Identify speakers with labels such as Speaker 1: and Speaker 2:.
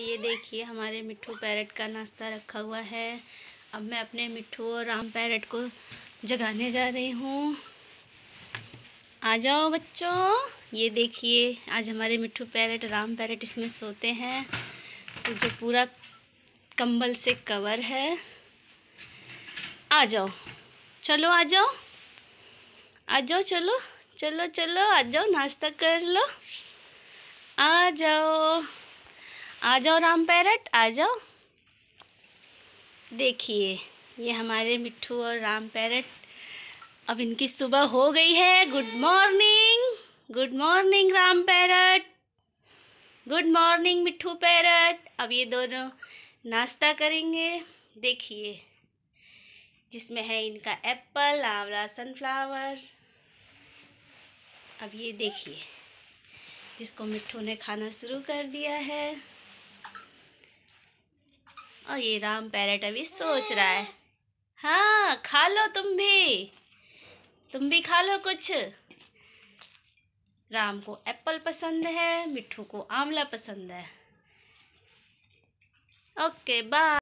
Speaker 1: ये देखिए हमारे मिट्ठू पैरेट का नाश्ता रखा हुआ है अब मैं अपने मिट्ठू और राम पैरेट को जगाने जा रही हूँ आ जाओ बच्चों ये देखिए आज हमारे मिट्ठू पैरेट राम पैरेट इसमें सोते हैं तो जो पूरा कंबल से कवर है आ जाओ चलो आ जाओ आ जाओ चलो चलो चलो आ जाओ नाश्ता कर लो आ जाओ आ जाओ राम पैरट आ जाओ देखिए ये हमारे मिट्ठू और राम पैरट अब इनकी सुबह हो गई है good morning good morning Ram parrot good morning Mitthu parrot अब ये दोनों नाश्ता करेंगे देखिए जिसमें है इनका एप्पल आंवला सनफ्लावर अब ये देखिए जिसको मिट्ठू ने खाना शुरू कर दिया है और ये राम पैरेट अभी सोच रहा है हाँ खा लो तुम भी तुम भी खा लो कुछ राम को एप्पल पसंद है मिठू को आंवला पसंद है ओके बाय